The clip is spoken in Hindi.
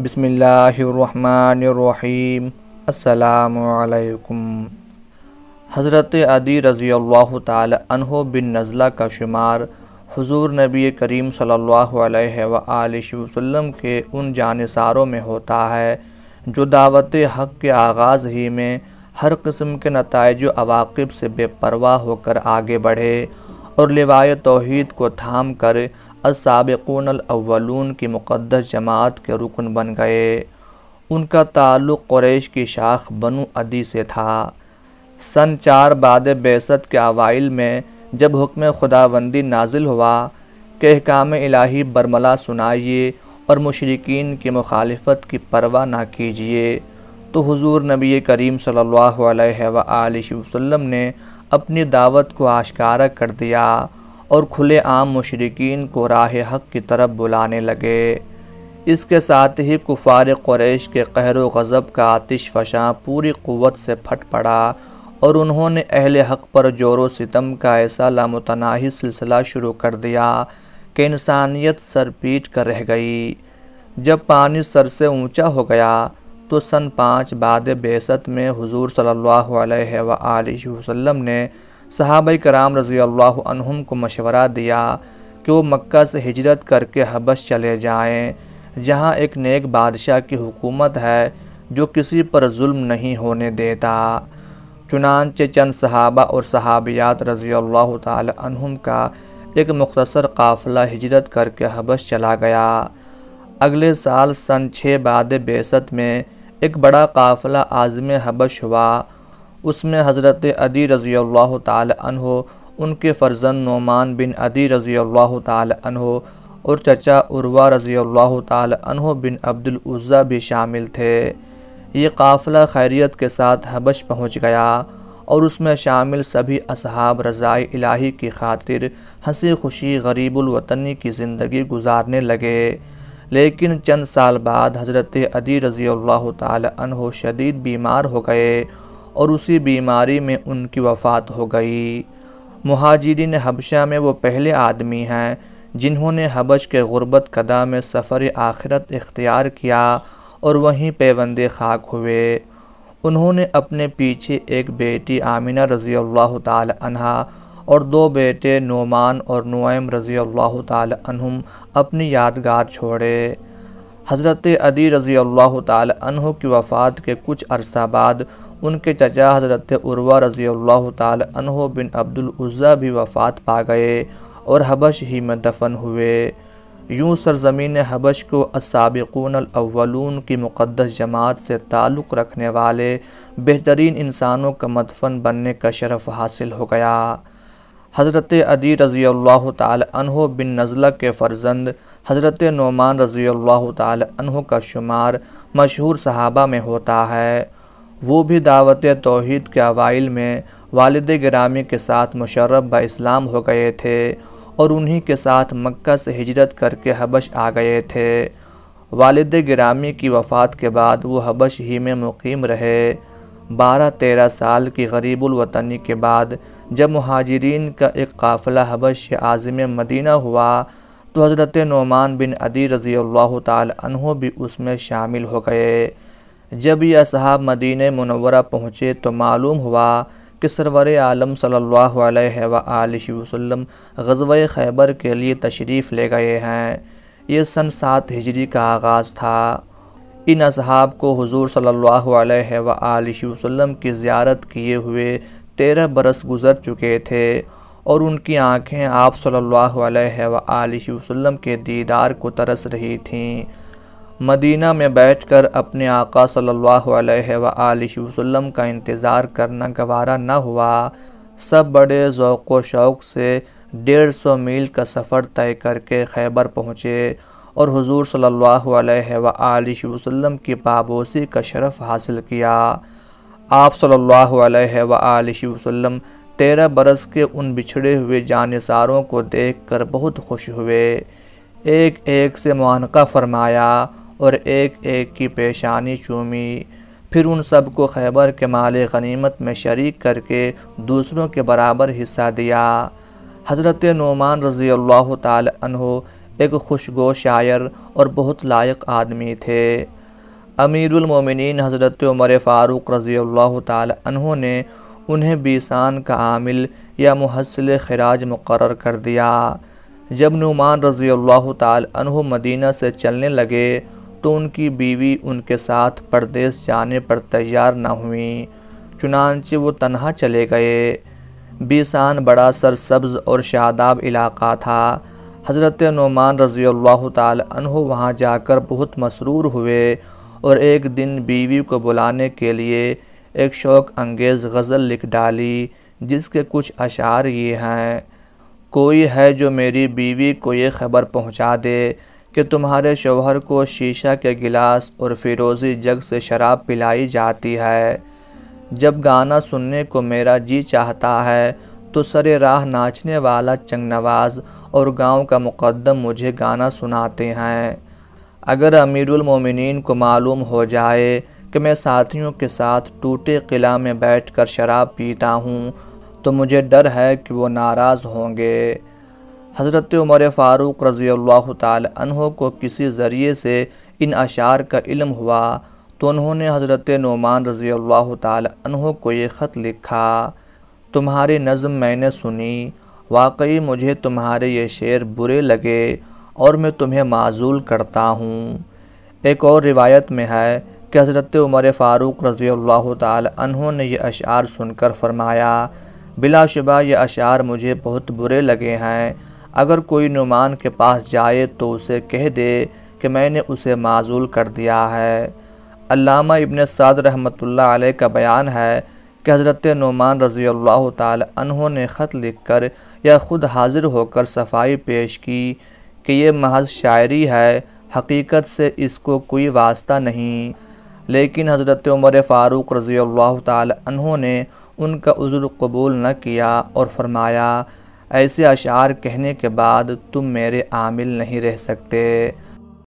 बिसमीम असलकुम हज़रत अदी रज़ी अल्लाह बिन नज़ला का शुमार हुजूर नबी करीम सल्लल्लाहु अलैहि वसल्लम के उन जानसारों में होता है जो दावत हक़ के आगाज़ ही में हर किस्म के नतज अवाकब से बेपरवाह होकर आगे बढ़े और लिवाय तोहद को थाम कर अलवलून की मुक़दस जमात के रुकन बन गए उनका ताल्लुक़ क़्रैश की शाख बनु अदी से था सन चार बाद बेसत के अवाइल में जब हुक्म खुदाबंदी नाजिल हुआ के काम इलाही बरमला सुनाइए और मशरकिन की मुखालफत की परवाह ना कीजिए तो हुजूर नबी करीम सल्लल्लाहु अलैहि वसल्लम ने अपनी दावत को आशकारा कर दिया और खुले आम मशरकिन को राह हक की तरफ बुलाने लगे इसके साथ ही कुफार क्रैश के कहर गज़ब का आतिश फशां पूरी क़वत से फट पड़ा और उन्होंने अहल हक पर जोर सितम का ऐसा लामतनाही सिलसिला शुरू कर दिया कि इंसानियत सर पीट कर रह गई जब पानी सर से ऊँचा हो गया तो सन पाँच बाद बेसत में हजूर सल्ला वसम ने सहाब कराम रज़ी को मशवरा दिया कि वो मक्का से हिजरत करके हबस चले जाएं, जहां एक नेक बादशाह की हुकूमत है जो किसी पर जुल्म नहीं होने देता चुनानचे चंद सहाबा और सहाबियात रज़ी अल्लाह तुम का एक मख्तसर काफ़िला हिजरत करके हबस चला गया अगले साल सन छः बाद बेसत में एक बड़ा काफ़िला आज़म हबश हुआ उसमें हज़रत अदी रज़ी अल्लाह तहो उनके फ़र्जन नोमान बिन अदी रज़ी अल्लाह तहो और चचा उर्वा रज़ी अल्लाह तहो बिन अब्दुलज़ा भी शामिल थे ये काफ़िला खैरियत के साथ हबश पहुँच गया और उसमें शामिल सभी असहाब रज़ाई इलाही की खातिर हंसी खुशी गरीबुलवतनी की ज़िंदगी गुजारने लगे लेकिन चंद साल बाद हज़रत अदी रज़ी अल्लाह तहो शदीद बीमार हो गए और उसी बीमारी में उनकी वफ़ात हो गई महाजिरीन हबशा में वो पहले आदमी हैं जिन्होंने हबश के गुरबत कदा में सफ़र आखिरत इख्तियार किया और वहीं पेवंद खाक हुए उन्होंने अपने पीछे एक बेटी आमिना रज़ी अल्लाह तहा और दो बेटे नोमान और नोम रज़ी अल्लाह तहम अपनी यादगार छोड़े हज़रत अदी रज़ी अल्लाह तहों की वफ़ात के कुछ अरसा बाद उनके चचा हज़रत उर्वा रज़ी अल्लाह तहो बिन अब्दुल्ज़ा भी वफ़ात पा गए और हबश ही में दफन हुए यूं सरजमीन हबश को असाबिकूनवलून की मुक़दस जमात से ताल्लुक़ रखने वाले बेहतरीन इंसानों का मदफन बनने का शरफ़ हासिल हो गया हज़रत अदी रज़ी अल्लाह तहो बिन नज़ला के फ़र्जंद हज़रत नोमान रज़ी अल्लाह का शुमार मशहूर सहाबा में होता है वो भी दावत तोहद के अवाइल में वालद ग्रामी के साथ मुशर्रफ ब इस्लाम हो गए थे और उन्हीं के साथ मक्का से हिजरत करके हबश आ गए थे वालद ग्रामी की वफ़ात के बाद वो हबश ही में मुकीम रहे बारह तेरह साल की गरीबुलवतनी के बाद जब महाजरीन का एक काफ़िला हबश आज़म मदीना हुआ तो हज़रत नुमान बिन अदी रज़ी अल्लाह तु भी उसमें शामिल हो गए जब ये साहब मदीन मनवरा पहुँचे तो मालूम हुआ कि सरवर आलम सल्ला वसम गज़ब खैबर के लिए तशरीफ़ ले गए हैं ये सन सात हिजरी का आगाज़ था इन अब को हजूर सल्ला वसम की ज़्यारत किए हुए तेरह बरस गुज़र चुके थे और उनकी आँखें आप सल्ला वसम के दीदार को तरस रही थी मदीना में बैठकर अपने आका सल्लल्लाहु अलैहि वसल्लम का इंतज़ार करना गवारा न हुआ सब बड़े ज़ौक़ व शौक़ से डेढ़ सौ मील का सफ़र तय करके खैबर पहुँचे और हुजूर सल्लल्लाहु अलैहि वसल्लम की पाबोसी का शरफ़ हासिल किया आप सल्लल्लाहु अलैहि वसल्लम तेरह बरस के उन बिछड़े हुए जानिसारों को देख कर बहुत खुश हुए एक एक से मानका फरमाया और एक एक की पेशानी चूमी फिर उन सबको खैबर के माल गनीमत में शरीक करके दूसरों के बराबर हिस्सा दिया हज़रत नुमान रज़ी अल्लाह एक खुशगो शायर और बहुत लायक आदमी थे अमीरमिन हज़रत उमर फ़ारूक रज़ी अल्लाह ने उन्हें बीसान का आमिल या मुहसिल खराज मुकर कर दिया जब नुमान रज़ी अल्लाह तहों मदीना से चलने लगे तो उनकी बीवी उनके साथ प्रदेश जाने पर तैयार न हुई चुनानचे वो तनहा चले गए बीसान बड़ा सरसब्ज और शादाब इलाका था हज़रत नुमान रज़ी अल्लाह वहाँ जाकर बहुत मसरूर हुए और एक दिन बीवी को बुलाने के लिए एक शौक़ अंगेज़ गज़ल लिख डाली जिसके कुछ अशार ये हैं कोई है जो मेरी बीवी को ये खबर पहुँचा दे कि तुम्हारे शोहर को शीशा के गिलास और फिरोज़ी जग से शराब पिलाई जाती है जब गाना सुनने को मेरा जी चाहता है तो सरे राह नाचने वाला चंगनवाज और गांव का मुकदम मुझे गाना सुनाते हैं अगर अमीरमिन को मालूम हो जाए कि मैं साथियों के साथ टूटे किला में बैठकर शराब पीता हूँ तो मुझे डर है कि वो नाराज़ होंगे हज़रत उमर फ़ारूक रज़ी अल्लाह तहों को किसी ज़रिए से इन अशार का इल्म हुआ तो उन्होंने हज़रत नुमान रज़ी अल्लाह तहों को ये ख़त लिखा तुम्हारी नज़म मैंने सुनी वाकई मुझे तुम्हारे ये शेर बुरे लगे और मैं तुम्हें माजूल करता हूँ एक और रिवायत में है कि हज़रत उमर फ़ारूक रज़ी अल्लाह तहों ने यह अशार सुनकर फरमाया बिलाशुबा ये अशार मुझे बहुत बुरे लगे हैं अगर कोई नुमान के पास जाए तो उसे कह दे कि मैंने उसे माजूल कर दिया है अल्लामा इबन साद रहमतुल्लाह अलैह का बयान है कि हज़रत नुमान रज़ी अल्लाह तहों ने ख़त लिख कर या ख़ुद हाजिर होकर सफाई पेश की कि यह महज शायरी है हकीकत से इसको कोई वास्ता नहीं लेकिन हज़रत उमर फ़ारूक रज़ी अल्लाह तहों ने उनका उज़्र कबूल न किया और फरमाया ऐसे अशार कहने के बाद तुम मेरे आमिल नहीं रह सकते